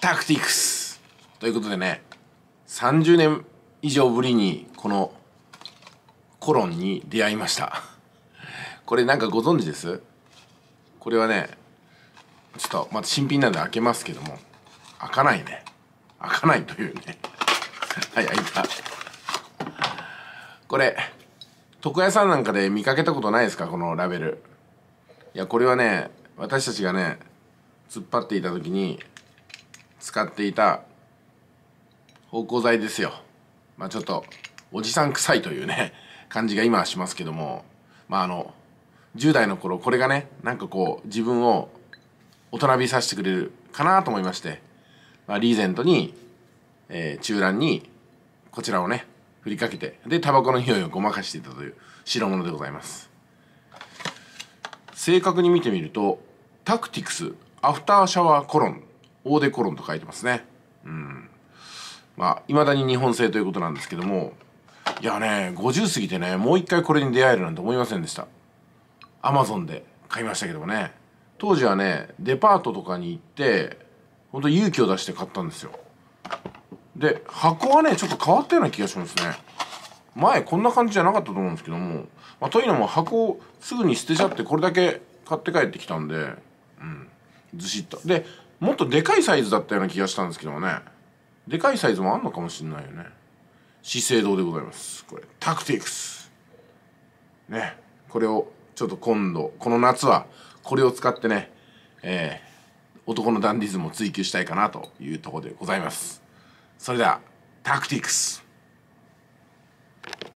タクティクスということでね30年以上ぶりにこのコロンに出会いましたこれなんかご存知ですこれはねちょっとまた新品なんで開けますけども開かないね開かないというね はい開いたこれ床屋さんなんかで見かけたことないですかこのラベルいやこれはね私たちがね突っ張っていた時に使っていた芳香剤ですよ。まあちょっと、おじさん臭いというね、感じが今はしますけども、まああの、10代の頃、これがね、なんかこう、自分を大人びさせてくれるかなと思いまして、まあ、リーゼントに、えー、中欄に、こちらをね、振りかけて、で、タバコの匂いをごまかしていたという代物でございます。正確に見てみると、タクティクスアフターシャワーコロンオーデコロンと書いてますね。うん。まあ、未だに日本製ということなんですけども、いやね、50過ぎてね、もう一回これに出会えるなんて思いませんでした。アマゾンで買いましたけどもね。当時はね、デパートとかに行って、ほんと勇気を出して買ったんですよ。で、箱はね、ちょっと変わったような気がしますね。前こんな感じじゃなかったと思うんですけども、まあ、というのも箱をすぐに捨てちゃってこれだけ買って帰ってきたんで、うん、ずしっと。で、もっとでかいサイズだったような気がしたんですけどもねでかいサイズもあんのかもしんないよね資生堂でございますこれタクティクスねこれをちょっと今度この夏はこれを使ってねえー、男のダンディズムを追求したいかなというところでございますそれではタクティクス